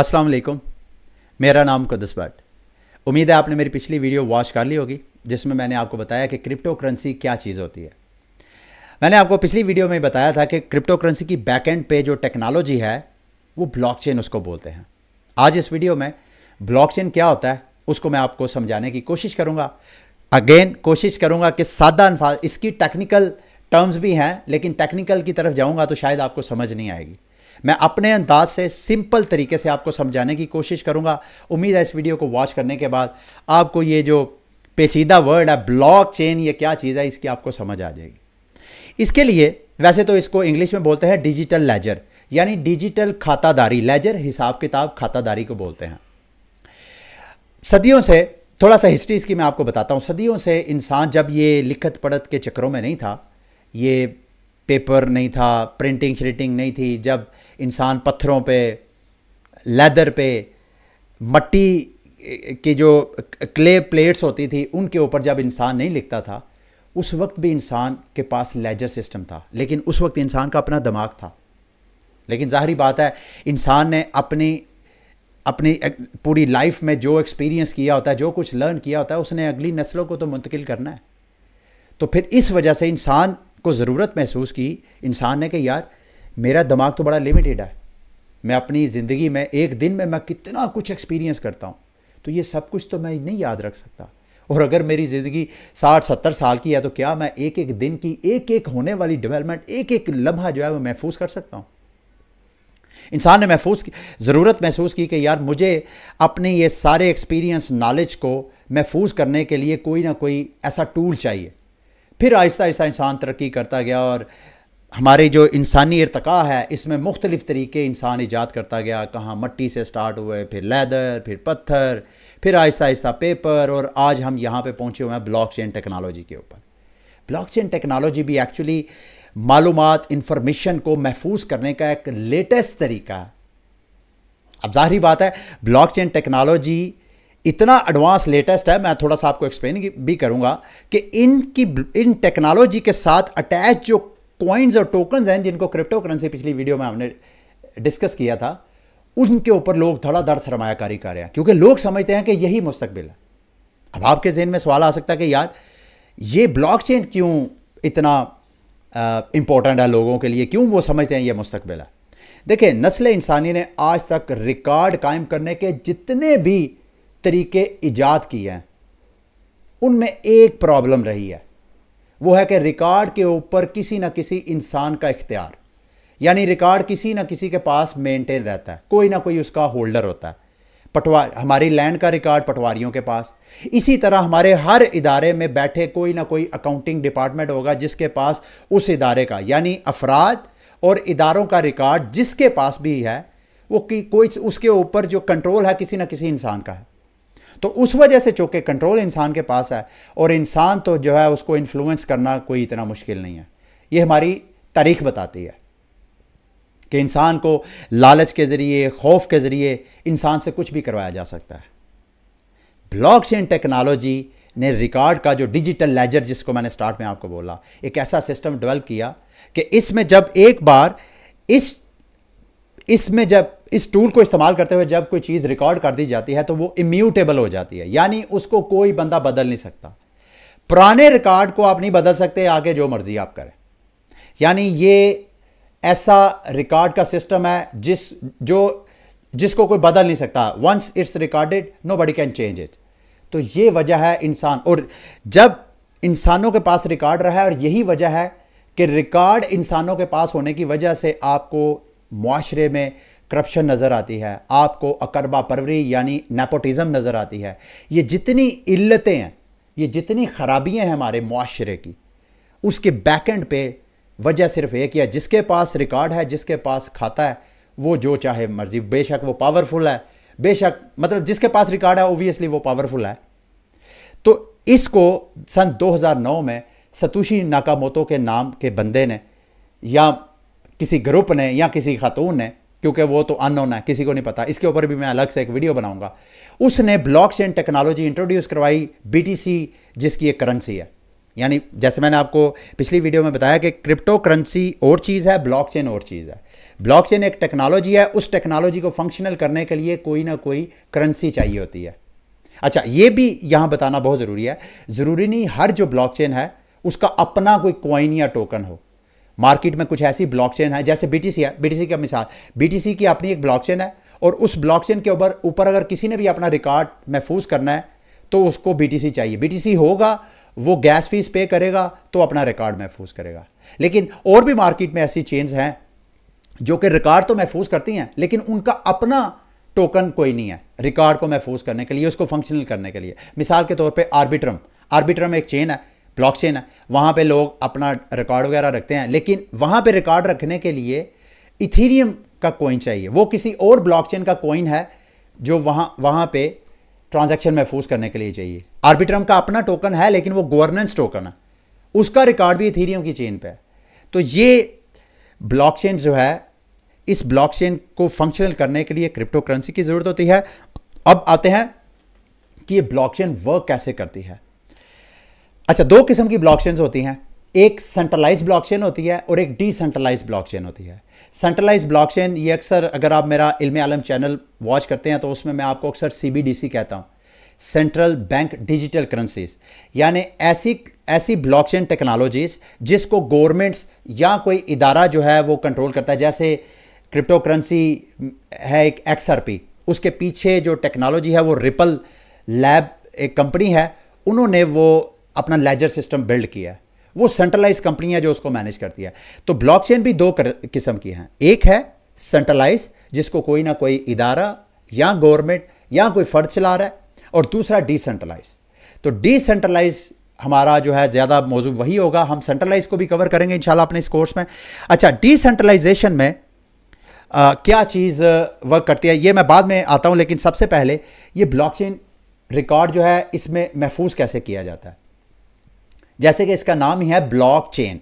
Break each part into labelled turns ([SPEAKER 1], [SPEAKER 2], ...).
[SPEAKER 1] अस्सलाम वालेकुम मेरा नाम कुदस भट्ट उम्मीद है आपने मेरी पिछली वीडियो वॉच कर ली होगी जिसमें मैंने आपको बताया कि क्रिप्टो करेंसी क्या चीज़ होती है मैंने आपको पिछली वीडियो में बताया था कि क्रिप्टो करेंसी की बैकएंड पे जो टेक्नोलॉजी है वो ब्लॉकचेन उसको बोलते हैं आज इस वीडियो में ब्लॉकचेन क्या होता है उसको मैं आपको समझाने की कोशिश करूँगा अगेन कोशिश करूँगा कि सादा अनफाज इसकी टेक्निकल टर्म्स भी हैं लेकिन टेक्निकल की तरफ जाऊँगा तो शायद आपको समझ नहीं आएगी मैं अपने अंदाज से सिंपल तरीके से आपको समझाने की कोशिश करूंगा उम्मीद है इस वीडियो को वॉच करने के बाद आपको ये जो पेचीदा वर्ड है ब्लॉक चेन ये क्या चीज़ है इसकी आपको समझ आ जाएगी इसके लिए वैसे तो इसको इंग्लिश में बोलते हैं डिजिटल लेजर यानी डिजिटल खातादारी लेजर हिसाब किताब खातादारी को बोलते हैं सदियों से थोड़ा सा हिस्ट्री इसकी मैं आपको बताता हूँ सदियों से इंसान जब ये लिखत पढ़त के चक्रों में नहीं था ये पेपर नहीं था प्रिंटिंग श्रिटिंग नहीं थी जब इंसान पत्थरों पे लेदर पे मट्टी की जो क्ले प्लेट्स होती थी उनके ऊपर जब इंसान नहीं लिखता था उस वक्त भी इंसान के पास लेजर सिस्टम था लेकिन उस वक्त इंसान का अपना दिमाग था लेकिन ज़ाहरी बात है इंसान ने अपनी अपनी पूरी लाइफ में जो एक्सपीरियंस किया होता है जो कुछ लर्न किया होता है उसने अगली नस्लों को तो मुंतकिल करना है तो फिर इस वजह से इंसान को ज़रूरत महसूस की इंसान ने कि यार मेरा दिमाग तो बड़ा लिमिटेड है मैं अपनी ज़िंदगी में एक दिन में मैं कितना कुछ एक्सपीरियंस करता हूँ तो ये सब कुछ तो मैं नहीं याद रख सकता और अगर मेरी ज़िंदगी साठ सत्तर साल की है तो क्या मैं एक एक दिन की एक एक होने वाली डेवलपमेंट एक एक लम्हा जो है वो महफूज कर सकता हूँ इंसान ने महफूज की ज़रूरत महसूस की कि यार मुझे अपने ये सारे एक्सपीरियंस नॉलेज को महफूज करने के लिए कोई ना कोई ऐसा टूल चाहिए फिर आहिस्ता आहिस्ता इंसान तरक्की करता गया और हमारे जो इंसानी इरतका है इसमें मुख्तलिफ़ तरीके इंसान ईजाद करता गया कहाँ मट्टी से स्टार्ट हुए फिर लेदर फिर पत्थर फिर आहिस्ता आहिस्ता पेपर और आज हम यहाँ पे पहुँचे हुए हैं ब्लॉकचेन टेक्नोलॉजी के ऊपर ब्लॉकचेन टेक्नोलॉजी भी एक्चुअली मालूम इंफॉर्मेशन को महफूज करने का एक लेटेस्ट तरीका है अब जाहिर बात है ब्लॉकचेन टेक्नोलॉजी इतना एडवांस लेटेस्ट है मैं थोड़ा सा आपको एक्सप्लेन भी करूँगा कि इनकी इन टेक्नोलॉजी के साथ अटैच जो कॉइन्स और टोकन्स हैं जिनको क्रिप्टो करेंसी पिछली वीडियो में हमने डिस्कस किया था उनके ऊपर लोग धड़ाधड़ सरमायाकारी कर रहे हैं क्योंकि लोग समझते हैं कि यही मुस्तबिल है अब आपके जहन में सवाल आ सकता है कि यार ये ब्लॉकचेन क्यों इतना इम्पोर्टेंट है लोगों के लिए क्यों वो समझते हैं ये मुस्तबिल है देखिए नस्ल इंसानी ने आज तक रिकॉर्ड कायम करने के जितने भी तरीके ईजाद किए हैं उनमें एक प्रॉब्लम रही है वो है कि रिकॉर्ड के ऊपर किसी ना किसी इंसान का इख्तियार यानी रिकॉर्ड किसी ना किसी के पास मेंटेन रहता है कोई ना कोई उसका होल्डर होता है पटवार हमारी लैंड का रिकॉर्ड पटवारियों के पास इसी तरह हमारे हर इदारे में बैठे कोई ना कोई अकाउंटिंग डिपार्टमेंट होगा जिसके पास उस इदारे का यानी अफराद और इदारों का रिकॉर्ड जिसके पास भी है वो कि कोई उसके ऊपर जो कंट्रोल है किसी ना किसी इंसान का है तो उस वजह से चूँकि कंट्रोल इंसान के पास है और इंसान तो जो है उसको इन्फ्लुएंस करना कोई इतना मुश्किल नहीं है ये हमारी तारीख बताती है कि इंसान को लालच के ज़रिए खौफ के ज़रिए इंसान से कुछ भी करवाया जा सकता है ब्लॉकचेन टेक्नोलॉजी ने रिकॉर्ड का जो डिजिटल लेजर जिसको मैंने स्टार्ट में आपको बोला एक ऐसा सिस्टम डेवलप किया कि इसमें जब एक बार इस इसमें जब इस टूल को इस्तेमाल करते हुए जब कोई चीज़ रिकॉर्ड कर दी जाती है तो वो इम्यूटेबल हो जाती है यानी उसको कोई बंदा बदल नहीं सकता पुराने रिकॉर्ड को आप नहीं बदल सकते आगे जो मर्जी आप करें यानी ये ऐसा रिकॉर्ड का सिस्टम है जिस जो जिसको कोई बदल नहीं सकता once it's recorded nobody can change it तो ये वजह है इंसान और जब इंसानों के पास रिकॉर्ड रहा है और यही वजह है कि रिकॉर्ड इंसानों के पास होने की वजह से आपको माशरे में करप्शन नज़र आती है आपको अकरबा परवरी यानी नेपोटिज़म नज़र आती है ये जितनी इल्लतें हैं ये जितनी ख़राबियाँ हैं हमारे माशरे की उसके बैकेंड पे वजह सिर्फ एक ही जिसके पास रिकॉर्ड है जिसके पास खाता है वो जो चाहे मर्जी बेशक वो पावरफुल है बेशक मतलब जिसके पास रिकॉर्ड है ओबियसली वो पावरफुल है तो इसको सन 2009 में सतुशी नाकामोतो के नाम के बंदे ने या किसी ग्रुप ने या किसी खातून ने क्योंकि वो तो अननोन है किसी को नहीं पता इसके ऊपर भी मैं अलग से एक वीडियो बनाऊंगा उसने ब्लॉकचेन टेक्नोलॉजी इंट्रोड्यूस करवाई बीटीसी जिसकी एक करेंसी है यानी जैसे मैंने आपको पिछली वीडियो में बताया कि क्रिप्टो करेंसी और चीज़ है ब्लॉकचेन और चीज़ है ब्लॉकचेन एक टेक्नोलॉजी है उस टेक्नोलॉजी को फंक्शनल करने के लिए कोई ना कोई करेंसी चाहिए होती है अच्छा ये भी यहाँ बताना बहुत ज़रूरी है ज़रूरी नहीं हर जो ब्लॉकचेन है उसका अपना कोई क्वाइन या टोकन हो मार्केट में कुछ ऐसी ब्लॉकचेन है जैसे बीटीसी है बीटीसी का मिसाल बीटीसी की अपनी एक ब्लॉकचेन है और उस ब्लॉकचेन के ऊपर ऊपर अगर किसी ने भी अपना रिकॉर्ड महफूज करना है तो उसको बीटीसी चाहिए बीटीसी होगा वो गैस फीस पे करेगा तो अपना रिकॉर्ड महफूज करेगा लेकिन और भी मार्केट में ऐसी चेन्स हैं जो कि रिकॉर्ड तो महफूज करती हैं लेकिन उनका अपना टोकन कोई नहीं है रिकॉर्ड को महफूज करने के लिए उसको फंक्शनल करने के लिए मिसाल के तौर पर आर्बिट्रम आर्बिट्रम एक चेन है ब्लॉकचेन है वहाँ पे लोग अपना रिकॉर्ड वगैरह रखते हैं लेकिन वहाँ पे रिकॉर्ड रखने के लिए इथीरियम का कोइन चाहिए वो किसी और ब्लॉकचेन का कोइन है जो वहाँ वहाँ पे ट्रांजैक्शन महफूज करने के लिए चाहिए आर्बिट्रम का अपना टोकन है लेकिन वो गवर्नेंस टोकन है उसका रिकॉर्ड भी इथीरियम की चेन पर है तो ये चेन जो है इस चेन को फंक्शनल करने के लिए क्रिप्टो करेंसी की ज़रूरत होती है अब आते हैं कि ये ब्लॉकचेन वर्क कैसे करती है अच्छा दो किस्म की ब्लॉकचेन्स होती हैं एक सेंट्रलाइज ब्लॉकचेन होती है और एक डिसेंट्रलाइज ब्लॉकचेन होती है सेंट्रलाइज ब्लॉकचेन ये अक्सर अगर आप मेरा इल्म आलम चैनल वॉच करते हैं तो उसमें मैं आपको अक्सर सी कहता हूँ सेंट्रल बैंक डिजिटल करेंसीज यानी ऐसी ऐसी ब्लॉकचेन टेक्नोलॉजीज जिसको गवर्नमेंट्स या कोई इदारा जो है वो कंट्रोल करता है जैसे क्रिप्टो करेंसी है एक एक्सआरपी उसके पीछे जो टेक्नोलॉजी है वो रिपल लैब एक कंपनी है उन्होंने वो अपना लेजर सिस्टम बिल्ड किया है वो सेंट्रलाइज कंपनी है जो उसको मैनेज करती है तो ब्लॉकचेन भी दो किस्म की हैं एक है सेंट्रलाइज जिसको कोई ना कोई इदारा या गवर्नमेंट या कोई फर्ज चला रहा है और दूसरा डिसेंट्रलाइज तो डिसेंट्रलाइज हमारा जो है ज़्यादा मौजूद वही होगा हम सेंट्रलाइज को भी कवर करेंगे इंशाल्लाह अपने इस कोर्स में अच्छा डिसेंट्रलाइजेशन में आ, क्या चीज़ वर्क करती है ये मैं बाद में आता हूँ लेकिन सबसे पहले ये ब्लॉकचेन रिकॉर्ड जो है इसमें महफूज कैसे किया जाता है जैसे कि इसका नाम ही है चेन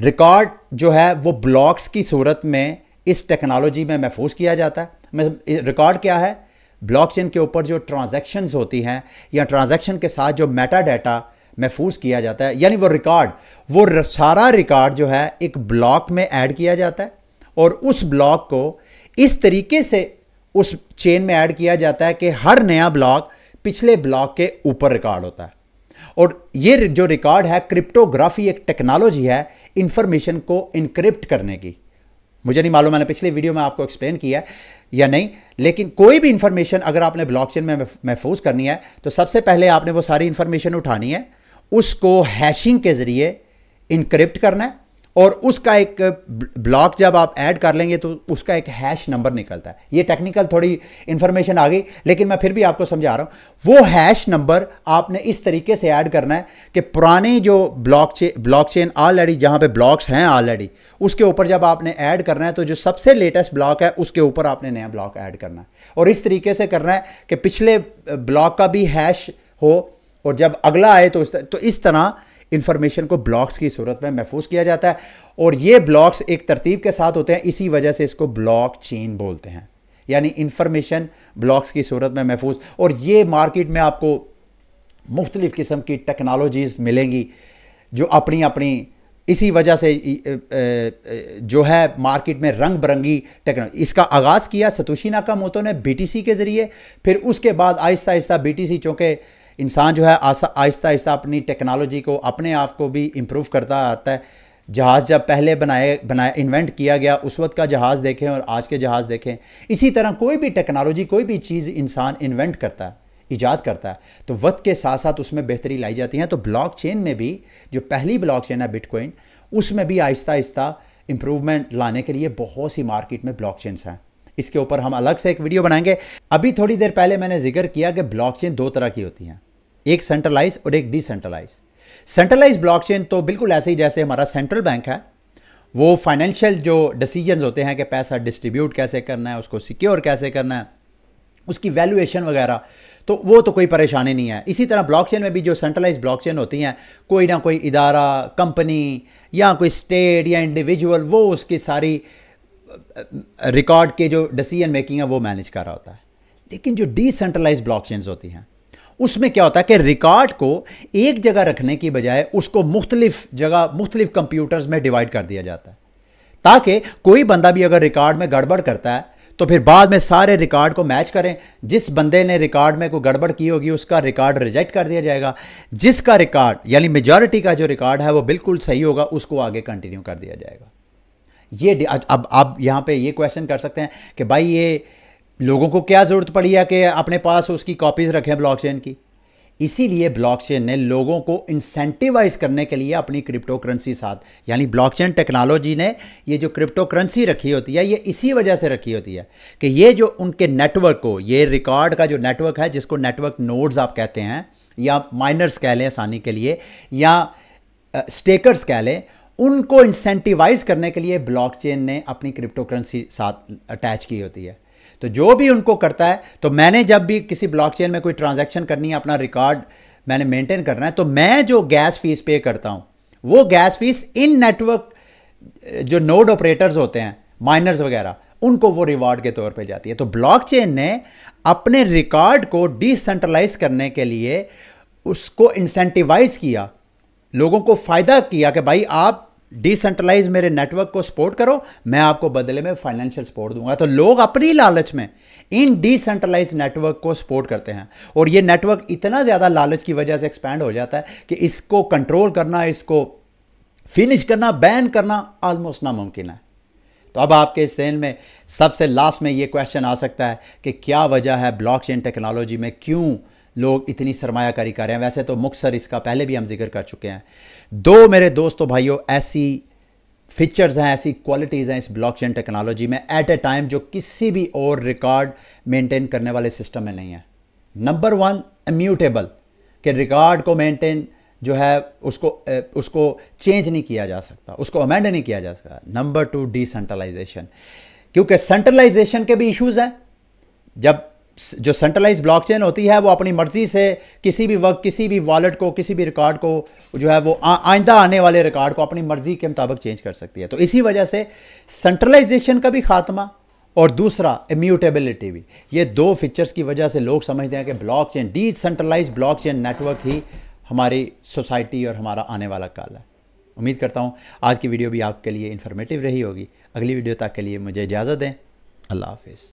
[SPEAKER 1] रिकॉर्ड जो है वो ब्लॉक्स की सूरत में इस टेक्नोलॉजी में महफूज किया जाता है रिकॉर्ड क्या है ब्लॉकचेन के ऊपर जो ट्रांजैक्शंस होती हैं या ट्रांजैक्शन के साथ जो मेटा डाटा महफूज किया जाता है यानी वो रिकॉर्ड वो सारा रिकॉर्ड जो है एक ब्लॉक में ऐड किया जाता है और उस ब्लॉक को इस तरीके से उस चेन में ऐड किया जाता है कि हर नया ब्लॉक पिछले ब्लॉक के ऊपर रिकॉर्ड होता है और ये जो रिकॉर्ड है क्रिप्टोग्राफी एक टेक्नोलॉजी है इंफॉर्मेशन को इनक्रिप्ट करने की मुझे नहीं मालूम मैंने पिछले वीडियो में आपको एक्सप्लेन किया है या नहीं लेकिन कोई भी इंफॉर्मेशन अगर आपने ब्लॉकचेन में महफूज करनी है तो सबसे पहले आपने वो सारी इंफॉर्मेशन उठानी है उसको हैशिंग के ज़रिए इनक्रिप्ट करना है और उसका एक ब्लॉक जब आप ऐड कर लेंगे तो उसका एक हैश नंबर निकलता है ये टेक्निकल थोड़ी इन्फॉर्मेशन आ गई लेकिन मैं फिर भी आपको समझा रहा हूँ वो हैश नंबर आपने इस तरीके से ऐड करना है कि पुराने जो ब्लॉक चे, ब्लॉक चेन ऑलरेडी जहाँ पे ब्लॉक्स हैं ऑलरेडी उसके ऊपर जब आपने ऐड करना है तो जो सबसे लेटेस्ट ब्लॉक है उसके ऊपर आपने नया ब्लॉक ऐड करना है और इस तरीके से करना है कि पिछले ब्लॉक का भी हैश हो और जब अगला आए तो इस तरह तो इस तरह इन्फॉर्मेशन को ब्लॉक्स की सूरत में महफूज किया जाता है और ये ब्लॉक्स एक तरतीब के साथ होते हैं इसी वजह से इसको ब्लॉक चेन बोलते हैं यानी इन्फॉर्मेशन ब्लॉक्स की सूरत में महफूज और ये मार्केट में आपको मुख्तलिफ़ किस्म की टेक्नोलॉजीज़ मिलेंगी जो अपनी अपनी इसी वजह से जो है मार्केट में रंग बिरंगी टेक्नोलॉजी इसका आगाज़ किया सतोशी मोतो ने बीटीसी के ज़रिए फिर उसके बाद आहिस्ता आहिस्ता बीटीसी चूँकि इंसान जो है आहिस्ता आहिस्ता अपनी टेक्नोलॉजी को अपने आप को भी इम्प्रूव करता आता है जहाज़ जब पहले बनाए बनाए इन्वेंट किया गया उस वक्त का जहाज़ देखें और आज के जहाज़ देखें इसी तरह कोई भी टेक्नोलॉजी कोई भी चीज़ इंसान इन्वेंट करता है ईजाद करता है तो वक्त के साथ साथ उसमें बेहतरी लाई जाती है तो ब्लॉकचेन में भी जो पहली ब्लॉकचेन है बिटकॉइन उसमें भी आहिस्ता आहिस्ता इम्प्रूवमेंट लाने के लिए बहुत सी मार्केट में ब्लॉकचेन्स हैं इसके ऊपर हम अलग से एक वीडियो बनाएंगे अभी थोड़ी देर पहले मैंने जिक्र किया कि ब्लॉकचेन दो तरह की होती हैं एक सेंट्रलाइज और एक डिसेंट्रलाइज सेंट्रलाइज ब्लॉकचेन तो बिल्कुल ऐसे ही जैसे हमारा सेंट्रल बैंक है वो फाइनेंशियल जो डिसीजंस होते हैं कि पैसा डिस्ट्रीब्यूट कैसे करना है उसको सिक्योर कैसे करना है उसकी वैल्यूएशन वगैरह तो वो तो कोई परेशानी नहीं है इसी तरह ब्लॉकचेन में भी जो सेंट्रलाइज ब्लॉकचेन होती हैं कोई ना कोई इदारा कंपनी या कोई स्टेट या इंडिविजुअल वो उसकी सारी रिकॉर्ड के जो डिसीजन मेकिंग है वो मैनेज कर रहा होता है लेकिन जो डिसेंट्रलाइज ब्लॉकचेन्स होती हैं उसमें क्या होता है कि रिकॉर्ड को एक जगह रखने की बजाय उसको मुख्तलिफ जगह मुख्तलिफ कंप्यूटर्स में डिवाइड कर दिया जाता है ताकि कोई बंदा भी अगर रिकॉर्ड में गड़बड़ करता है तो फिर बाद में सारे रिकॉर्ड को मैच करें जिस बंदे ने रिकॉर्ड में कोई गड़बड़ की होगी उसका रिकॉर्ड रिजेक्ट कर दिया जाएगा जिसका रिकॉर्ड यानी मेजॉरिटी का जो रिकॉर्ड है वो बिल्कुल सही होगा उसको आगे कंटिन्यू कर दिया जाएगा ये अब आप यहाँ पे ये क्वेश्चन कर सकते हैं कि भाई ये लोगों को क्या ज़रूरत पड़ी है कि अपने पास उसकी कॉपीज़ रखें ब्लॉकचेन की इसीलिए ब्लॉकचेन ने लोगों को इंसेंटिवाइज करने के लिए अपनी क्रिप्टो करेंसी साथ यानी ब्लॉकचेन टेक्नोलॉजी ने ये जो क्रिप्टो करेंसी रखी होती है ये इसी वजह से रखी होती है कि ये जो उनके नेटवर्क को ये रिकॉर्ड का जो नेटवर्क है जिसको नेटवर्क नोड्स आप कहते हैं या माइनर्स कह लें आसानी के लिए या स्टेकर्स कह लें उनको इंसेंटिवाइज करने के लिए ब्लॉकचेन ने अपनी क्रिप्टो करेंसी साथ अटैच की होती है तो जो भी उनको करता है तो मैंने जब भी किसी ब्लॉकचेन में कोई ट्रांजैक्शन करनी है अपना रिकॉर्ड मैंने मेंटेन करना है तो मैं जो गैस फीस पे करता हूँ वो गैस फीस इन नेटवर्क जो नोड ऑपरेटर्स होते हैं माइनर्स वगैरह उनको वो रिवॉर्ड के तौर पे जाती है तो ब्लॉकचेन ने अपने रिकॉर्ड को डिसेंट्रलाइज करने के लिए उसको इंसेंटिवाइज किया लोगों को फ़ायदा किया कि भाई आप डिसेंट्रलाइज मेरे नेटवर्क को सपोर्ट करो मैं आपको बदले में फाइनेंशियल सपोर्ट दूंगा तो लोग अपनी लालच में इन डिसेंट्रलाइज नेटवर्क को सपोर्ट करते हैं और ये नेटवर्क इतना ज़्यादा लालच की वजह से एक्सपैंड हो जाता है कि इसको कंट्रोल करना इसको फिनिश करना बैन करना ऑलमोस्ट नामुमकिन है तो अब आपके इस सेन में सबसे लास्ट में ये क्वेश्चन आ सकता है कि क्या वजह है ब्लॉकचेन टेक्नोलॉजी में क्यों लोग इतनी सरमायाकारी कर रहे हैं वैसे तो मुख्तर इसका पहले भी हम जिक्र कर चुके हैं दो मेरे दोस्तों भाइयों ऐसी फीचर्स हैं ऐसी क्वालिटीज़ हैं इस ब्लॉकचेन टेक्नोलॉजी में एट ए टाइम जो किसी भी और रिकॉर्ड मेंटेन करने वाले सिस्टम में नहीं है नंबर वन अम्यूटेबल के रिकॉर्ड को मेंटेन जो है उसको उसको चेंज नहीं किया जा सकता उसको अमेंड नहीं किया जा सकता नंबर टू डिसेंट्रलाइजेशन क्योंकि सेंट्रलाइजेशन के भी इश्यूज हैं जब जो सेंट्रलाइज ब्लॉकचेन होती है वो अपनी मर्जी से किसी भी वक्त किसी भी वॉलेट को किसी भी रिकॉर्ड को जो है वो आइंदा आने वाले रिकॉर्ड को अपनी मर्जी के मुताबिक चेंज कर सकती है तो इसी वजह से सेंट्रलाइजेशन का भी खात्मा और दूसरा इम्यूटेबिलिटी भी ये दो फीचर्स की वजह से लोग समझते हैं कि block chain decentralize block chain network ही हमारी सोसाइटी और हमारा आने वाला काल है उम्मीद करता हूँ आज की वीडियो भी आपके लिए इन्फॉर्मेटिव रही होगी अगली वीडियो तक के लिए मुझे इजाज़त दें अल्लाह हाफिज़